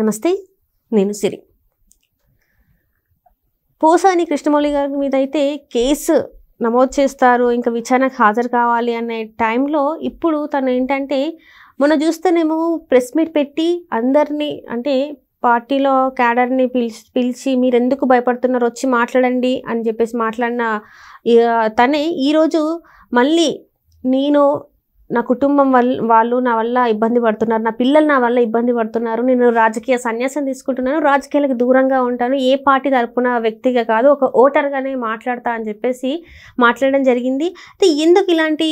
నమస్తే నేను సిరి పోసాని కృష్ణమౌళి గారి మీద అయితే కేసు నమోదు చేస్తారు ఇంకా విచారణకు హాజరు కావాలి అనే టైంలో ఇప్పుడు తను ఏంటంటే మనం చూస్తేనేమో ప్రెస్ మీట్ పెట్టి అందరినీ అంటే పార్టీలో క్యాడర్ని పిలిచి పిలిచి మీరు ఎందుకు భయపడుతున్నారు వచ్చి మాట్లాడండి అని చెప్పేసి మాట్లాడిన తనే ఈరోజు మళ్ళీ నేను నా కుటుంబం వల్ల వాళ్ళు నా వల్ల ఇబ్బంది పడుతున్నారు నా పిల్లలు నా వల్ల ఇబ్బంది పడుతున్నారు నేను రాజకీయ సన్యాసం తీసుకుంటున్నాను రాజకీయాలకు దూరంగా ఉంటాను ఏ పార్టీ తరపున వ్యక్తిగా కాదు ఒక ఓటర్గానే మాట్లాడతా అని చెప్పేసి మాట్లాడడం జరిగింది అయితే ఎందుకు ఇలాంటి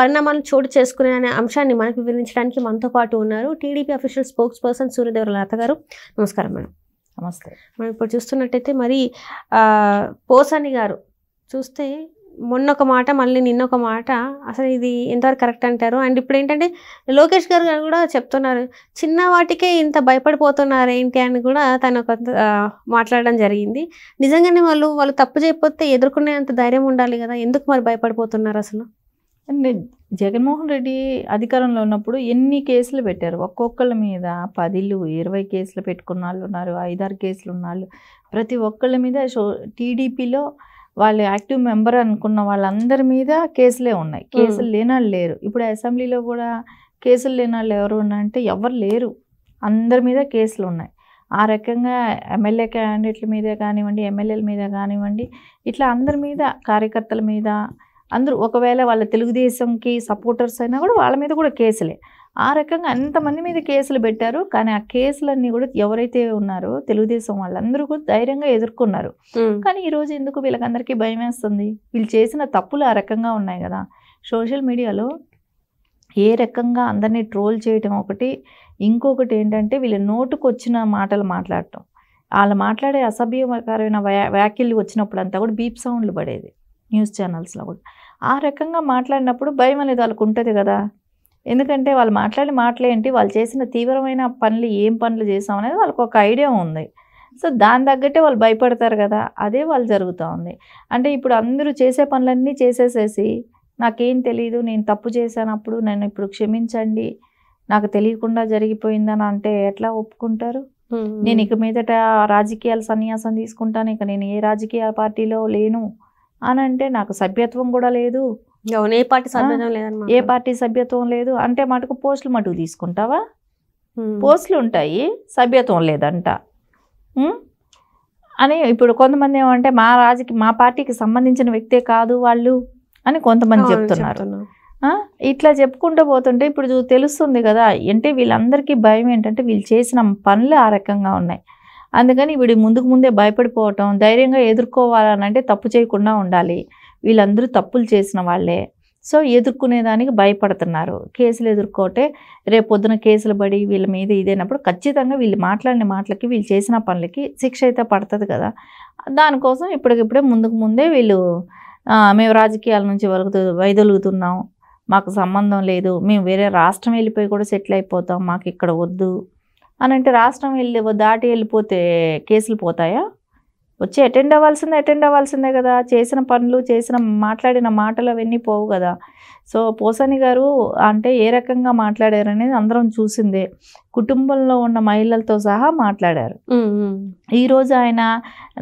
పరిణామాలు చోటు చేసుకునే అనే అంశాన్ని మనకు వివరించడానికి మనతో పాటు ఉన్నారు TDP official spokesperson Suryadevara Latha garu నమస్కారం మేడం నమస్తే మనం ఇప్పుడు చూస్తున్నట్టయితే మరి పోసాని గారు చూస్తే మొన్న ఒక మాట మళ్ళీ నిన్న ఒక మాట అసలు ఇది ఎంతవరకు కరెక్ట్ అంటారు అండ్ ఇప్పుడు ఏంటంటే లోకేష్ గారు కూడా చెప్తున్నారు చిన్న వాటికే ఇంత భయపడిపోతున్నారు ఏంటి అని కూడా తను ఒక మాట్లాడడం జరిగింది నిజంగానే వాళ్ళు వాళ్ళు తప్పు చేయకపోతే ఎదుర్కొనేంత ధైర్యం ఉండాలి కదా ఎందుకు మరి భయపడిపోతున్నారు అసలు జగన్మోహన్ రెడ్డి అధికారంలో ఉన్నప్పుడు ఎన్ని కేసులు పెట్టారు ఒక్కొక్కళ్ళ మీద పదిలు ఇరవై కేసులు పెట్టుకున్న వాళ్ళు ఉన్నారు ఐదారు కేసులు ఉన్నారు ప్రతి ఒక్కళ్ళ మీద షో టీడీపీలో వాళ్ళు యాక్టివ్ మెంబర్ అనుకున్న వాళ్ళందరి మీద కేసులే ఉన్నాయి కేసులు లేని వాళ్ళు లేరు ఇప్పుడు అసెంబ్లీలో కూడా కేసులు లేని వాళ్ళు ఎవరు ఉన్నారంటే ఎవరు లేరు అందరి మీద కేసులు ఉన్నాయి ఆ రకంగా ఎమ్మెల్యే క్యాండిడేట్ల మీద కానివ్వండి ఎమ్మెల్యేల మీద కానివ్వండి ఇట్లా అందరి మీద కార్యకర్తల మీద అందరూ ఒకవేళ వాళ్ళ తెలుగుదేశంకి సపోర్టర్స్ అయినా కూడా వాళ్ళ మీద కూడా కేసులే ఆ రకంగా అంతమంది మీద కేసులు పెట్టారు కానీ ఆ కేసులన్నీ కూడా ఎవరైతే ఉన్నారో తెలుగుదేశం వాళ్ళందరూ కూడా ధైర్యంగా ఎదుర్కొన్నారు కానీ ఈరోజు ఎందుకు వీళ్ళకందరికీ భయం వేస్తుంది వీళ్ళు చేసిన తప్పులు ఆ రకంగా ఉన్నాయి కదా సోషల్ మీడియాలో ఏ రకంగా అందరినీ ట్రోల్ చేయటం ఒకటి ఇంకొకటి ఏంటంటే వీళ్ళ నోటుకొచ్చిన మాటలు మాట్లాడటం వాళ్ళు మాట్లాడే అసభ్యకరమైన వ్యా వ్యాఖ్యలు వచ్చినప్పుడు అంతా కూడా బీప్ సౌండ్లు పడేది న్యూస్ ఛానల్స్లో కూడా ఆ రకంగా మాట్లాడినప్పుడు భయం అనేది వాళ్ళకు ఉంటుంది కదా ఎందుకంటే వాళ్ళు మాట్లాడే ఏంటి వాళ్ళు చేసిన తీవ్రమైన పనులు ఏం పనులు చేసాం అనేది వాళ్ళకు ఒక ఐడియా ఉంది సో దాని తగ్గట్టే వాళ్ళు భయపడతారు కదా అదే వాళ్ళు జరుగుతూ ఉంది అంటే ఇప్పుడు అందరూ చేసే పనులన్నీ చేసేసేసి నాకేం తెలియదు నేను తప్పు చేశానప్పుడు నన్ను ఇప్పుడు క్షమించండి నాకు తెలియకుండా జరిగిపోయిందని అంటే ఎట్లా ఒప్పుకుంటారు నేను ఇక మీదట రాజకీయాలు సన్యాసం తీసుకుంటాను ఇక నేను ఏ రాజకీయ పార్టీలో లేను అని అంటే నాకు సభ్యత్వం కూడా లేదు ఏ పార్టీ సభ్యత్వం లేదు అంటే మటుకు పోస్టులు మటుకు తీసుకుంటావా పోస్టులు ఉంటాయి సభ్యత్వం లేదంట అని ఇప్పుడు కొంతమంది ఏమంటే మా రాజకీయ మా పార్టీకి సంబంధించిన వ్యక్తే కాదు వాళ్ళు అని కొంతమంది చెప్తున్నారు ఇట్లా చెప్పుకుంటూ పోతుంటే ఇప్పుడు తెలుస్తుంది కదా అంటే వీళ్ళందరికీ భయం ఏంటంటే వీళ్ళు చేసిన పనులు ఆ రకంగా ఉన్నాయి అందుకని వీడి ముందుకు ముందే భయపడిపోవటం ధైర్యంగా ఎదుర్కోవాలని అంటే తప్పు చేయకుండా ఉండాలి వీళ్ళందరూ తప్పులు చేసిన వాళ్ళే సో ఎదుర్కొనేదానికి భయపడుతున్నారు కేసులు ఎదుర్కోటే రేపు పొద్దున కేసులు పడి వీళ్ళ మీద ఇదైనప్పుడు ఖచ్చితంగా వీళ్ళు మాట్లాడిన మాటలకి వీళ్ళు చేసిన పనులకి శిక్ష అయితే పడుతుంది కదా దానికోసం ఇప్పటికిప్పుడే ముందుకు ముందే వీళ్ళు మేము రాజకీయాల నుంచి వలుగుతూ వైదొలుగుతున్నాం మాకు సంబంధం లేదు మేము వేరే రాష్ట్రం వెళ్ళిపోయి కూడా సెటిల్ అయిపోతాం మాకు ఇక్కడ వద్దు అని అంటే రాష్ట్రం వెళ్ళి దాటి వెళ్ళిపోతే కేసులు పోతాయా వచ్చి అటెండ్ అవ్వాల్సిందే అటెండ్ అవ్వాల్సిందే కదా చేసిన పనులు చేసిన మాట్లాడిన మాటలు అవన్నీ పోవు కదా సో పోసాని గారు అంటే ఏ రకంగా మాట్లాడారనేది అందరం చూసిందే కుటుంబంలో ఉన్న మహిళలతో సహా మాట్లాడారు ఈరోజు ఆయన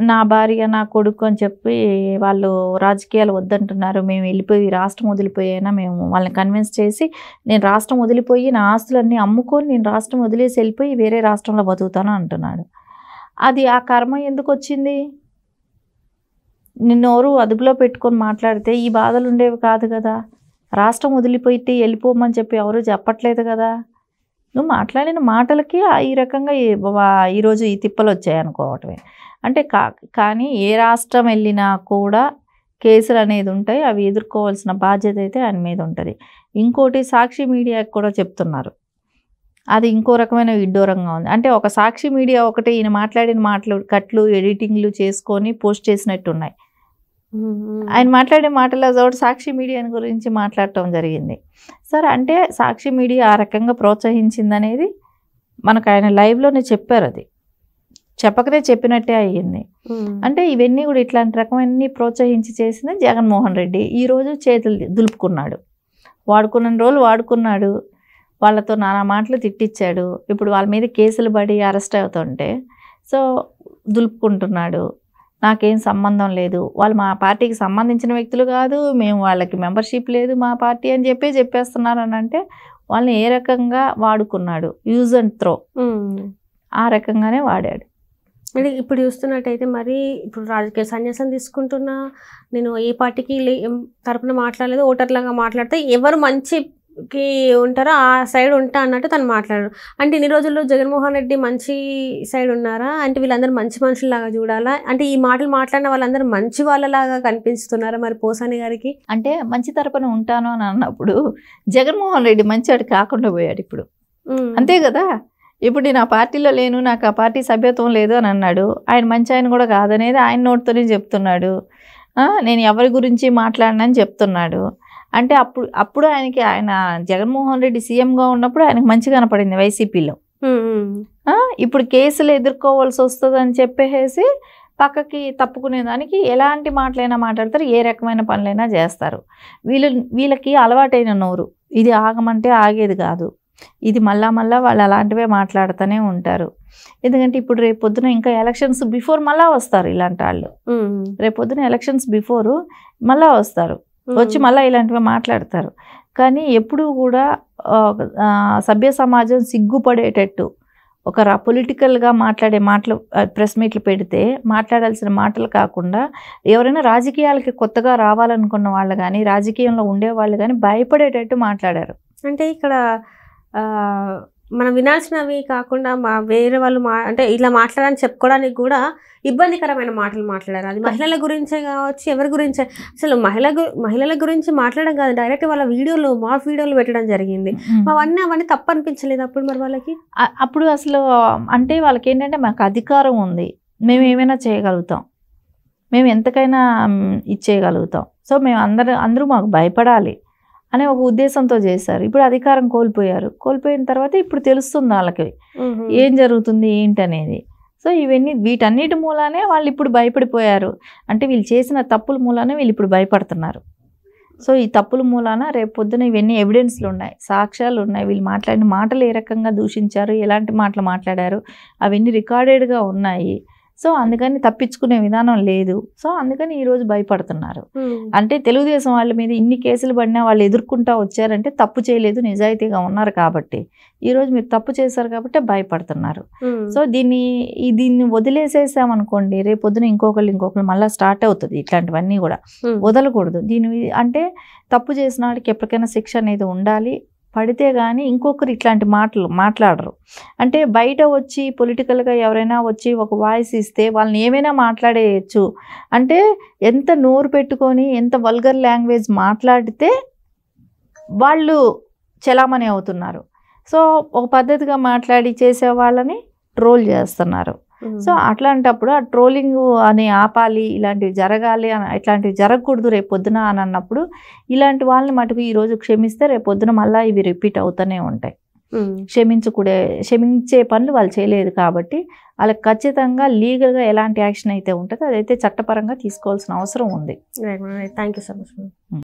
నా భార్య నా కొడుకు అని చెప్పి వాళ్ళు రాజకీయాలు వద్దంటున్నారు మేము వెళ్ళిపోయి రాష్ట్రం వదిలిపోయేనా మేము వాళ్ళని కన్విన్స్ చేసి నేను రాష్ట్రం వదిలిపోయి నా ఆస్తులన్నీ అమ్ముకొని నేను రాష్ట్రం వదిలేసి వెళ్ళిపోయి వేరే రాష్ట్రంలో బతుకుతాను అంటున్నాడు అది ఆ కర్మ ఎందుకు వచ్చింది నిన్నోరు అదుపులో పెట్టుకొని మాట్లాడితే ఈ బాధలు ఉండేవి కాదు కదా రాష్ట్రం వదిలిపోయితే వెళ్ళిపోమని చెప్పి ఎవరు చెప్పట్లేదు కదా నువ్వు మాట్లాడిన మాటలకి ఈ రకంగా ఈరోజు ఈ తిప్పలు వచ్చాయి అనుకోవటమే అంటే కా కానీ ఏ రాష్ట్రం వెళ్ళినా కూడా కేసులు అనేది ఉంటాయి అవి ఎదుర్కోవాల్సిన బాధ్యత అయితే ఆయన మీద ఉంటుంది ఇంకోటి సాక్షి మీడియాకి కూడా చెప్తున్నారు అది ఇంకో రకమైన విడ్డూరంగా ఉంది అంటే ఒక సాక్షి మీడియా ఒకటి ఈయన మాట్లాడిన మాటలు కట్లు ఎడిటింగ్లు చేసుకొని పోస్ట్ చేసినట్టున్నాయి ఆయన మాట్లాడే మాటలు అదొకటి సాక్షి మీడియాని గురించి మాట్లాడటం జరిగింది సార్ అంటే సాక్షి మీడియా ఆ రకంగా ప్రోత్సహించింది అనేది మనకు ఆయన లైవ్లోనే చెప్పారు అది చెప్పకనే చెప్పినట్టే అయ్యింది అంటే ఇవన్నీ కూడా ఇట్లాంటి రకమన్నీ ప్రోత్సహించి చేసింది జగన్మోహన్ రెడ్డి ఈరోజు చేతులు దులుపుకున్నాడు వాడుకున్న రోజులు వాడుకున్నాడు వాళ్ళతో నానా మాటలు తిట్టిచ్చాడు ఇప్పుడు వాళ్ళ మీద కేసులు పడి అరెస్ట్ అవుతుంటే సో దులుపుకుంటున్నాడు నాకేం సంబంధం లేదు వాళ్ళు మా పార్టీకి సంబంధించిన వ్యక్తులు కాదు మేము వాళ్ళకి మెంబర్షిప్ లేదు మా పార్టీ అని చెప్పి చెప్పేస్తున్నారు అని అంటే వాళ్ళని ఏ రకంగా వాడుకున్నాడు యూజ్ అండ్ త్రో ఆ రకంగానే వాడాడు అంటే ఇప్పుడు చూస్తున్నట్టయితే మరి ఇప్పుడు రాజకీయ సన్యాసం తీసుకుంటున్నా నేను ఏ పార్టీకి తరపున మాట్లాడలేదు ఓటర్లాగా మాట్లాడితే ఎవరు మంచి కి ఉంటారో ఆ సైడ్ ఉంటా అన్నట్టు తను మాట్లాడారు అంటే ఇన్ని రోజుల్లో జగన్మోహన్ రెడ్డి మంచి సైడ్ ఉన్నారా అంటే వీళ్ళందరూ మంచి మనుషుల్లాగా చూడాలా అంటే ఈ మాటలు మాట్లాడిన వాళ్ళందరూ మంచి వాళ్ళలాగా కనిపిస్తున్నారా మరి పోసాని గారికి అంటే మంచి తరపున ఉంటాను అని అన్నప్పుడు జగన్మోహన్ రెడ్డి వాడు కాకుండా పోయాడు ఇప్పుడు అంతే కదా ఇప్పుడు నేను ఆ పార్టీలో లేను నాకు ఆ పార్టీ సభ్యత్వం లేదు అని అన్నాడు ఆయన మంచి ఆయన కూడా కాదనేది ఆయన నోటితోనే చెప్తున్నాడు నేను ఎవరి గురించి మాట్లాడినని చెప్తున్నాడు అంటే అప్పుడు అప్పుడు ఆయనకి ఆయన జగన్మోహన్ రెడ్డి సీఎంగా ఉన్నప్పుడు ఆయనకు మంచి కనపడింది వైసీపీలో ఇప్పుడు కేసులు ఎదుర్కోవాల్సి వస్తుందని చెప్పేసి పక్కకి తప్పుకునే దానికి ఎలాంటి మాటలైనా మాట్లాడతారు ఏ రకమైన పనులైనా చేస్తారు వీళ్ళు వీళ్ళకి అలవాటైన నోరు ఇది ఆగమంటే ఆగేది కాదు ఇది మళ్ళా మళ్ళా వాళ్ళు అలాంటివే మాట్లాడుతూనే ఉంటారు ఎందుకంటే ఇప్పుడు రేపు పొద్దున ఇంకా ఎలక్షన్స్ బిఫోర్ మళ్ళా వస్తారు ఇలాంటి వాళ్ళు రేపు పొద్దున ఎలక్షన్స్ బిఫోర్ మళ్ళా వస్తారు వచ్చి మళ్ళీ ఇలాంటివి మాట్లాడతారు కానీ ఎప్పుడూ కూడా సభ్య సమాజం సిగ్గుపడేటట్టు ఒక పొలిటికల్గా మాట్లాడే మాటలు ప్రెస్ మీట్లు పెడితే మాట్లాడాల్సిన మాటలు కాకుండా ఎవరైనా రాజకీయాలకి కొత్తగా రావాలనుకున్న వాళ్ళు కానీ రాజకీయంలో ఉండేవాళ్ళు కానీ భయపడేటట్టు మాట్లాడారు అంటే ఇక్కడ మనం వినాల్సినవి కాకుండా మా వేరే వాళ్ళు మా అంటే ఇలా మాట్లాడాలని చెప్పుకోవడానికి కూడా ఇబ్బందికరమైన మాటలు మాట్లాడారు అది మహిళల గురించే కావచ్చు ఎవరి గురించే అసలు మహిళ మహిళల గురించి మాట్లాడడం కాదు డైరెక్ట్ వాళ్ళ వీడియోలు మా వీడియోలు పెట్టడం జరిగింది అవన్నీ అవన్నీ తప్పనిపించలేదు అప్పుడు మరి వాళ్ళకి అప్పుడు అసలు అంటే వాళ్ళకి ఏంటంటే మాకు అధికారం ఉంది మేము ఏమైనా చేయగలుగుతాం మేము ఎంతకైనా ఇచ్చేయగలుగుతాం సో మేము అందరూ అందరూ మాకు భయపడాలి అనే ఒక ఉద్దేశంతో చేశారు ఇప్పుడు అధికారం కోల్పోయారు కోల్పోయిన తర్వాత ఇప్పుడు తెలుస్తుంది వాళ్ళకి ఏం జరుగుతుంది ఏంటి అనేది సో ఇవన్నీ వీటన్నిటి మూలానే వాళ్ళు ఇప్పుడు భయపడిపోయారు అంటే వీళ్ళు చేసిన తప్పుల మూలానే వీళ్ళు ఇప్పుడు భయపడుతున్నారు సో ఈ తప్పుల మూలాన రేపు పొద్దున ఇవన్నీ ఎవిడెన్స్లు ఉన్నాయి సాక్ష్యాలు ఉన్నాయి వీళ్ళు మాట్లాడిన మాటలు ఏ రకంగా దూషించారు ఎలాంటి మాటలు మాట్లాడారు అవన్నీ రికార్డెడ్గా ఉన్నాయి సో అందుకని తప్పించుకునే విధానం లేదు సో అందుకని ఈరోజు భయపడుతున్నారు అంటే తెలుగుదేశం వాళ్ళ మీద ఇన్ని కేసులు పడినా వాళ్ళు ఎదుర్కొంటా వచ్చారంటే తప్పు చేయలేదు నిజాయితీగా ఉన్నారు కాబట్టి ఈరోజు మీరు తప్పు చేశారు కాబట్టి భయపడుతున్నారు సో దీన్ని దీన్ని వదిలేసేసామనుకోండి రేపు పొద్దున ఇంకొకళ్ళు ఇంకొకరు మళ్ళీ స్టార్ట్ అవుతుంది ఇట్లాంటివన్నీ కూడా వదలకూడదు దీని అంటే తప్పు చేసిన వాడికి ఎప్పటికైనా శిక్ష అనేది ఉండాలి పడితే కానీ ఇంకొకరు ఇట్లాంటి మాటలు మాట్లాడరు అంటే బయట వచ్చి పొలిటికల్గా ఎవరైనా వచ్చి ఒక వాయిస్ ఇస్తే వాళ్ళని ఏమైనా మాట్లాడేయచ్చు అంటే ఎంత నోరు పెట్టుకొని ఎంత వల్గర్ లాంగ్వేజ్ మాట్లాడితే వాళ్ళు చలామణి అవుతున్నారు సో ఒక పద్ధతిగా మాట్లాడి చేసే వాళ్ళని ట్రోల్ చేస్తున్నారు సో అట్లాంటప్పుడు ఆ ట్రోలింగ్ అని ఆపాలి ఇలాంటివి జరగాలి అని ఇట్లాంటివి జరగకూడదు రేపు పొద్దున అని అన్నప్పుడు ఇలాంటి వాళ్ళని మటుకు ఈరోజు క్షమిస్తే రేపు పొద్దున మళ్ళీ ఇవి రిపీట్ అవుతూనే ఉంటాయి క్షమించకూడే క్షమించే పనులు వాళ్ళు చేయలేదు కాబట్టి వాళ్ళకి ఖచ్చితంగా లీగల్గా ఎలాంటి యాక్షన్ అయితే ఉంటుందో అదైతే చట్టపరంగా తీసుకోవాల్సిన అవసరం ఉంది థ్యాంక్ యూ సో మచ్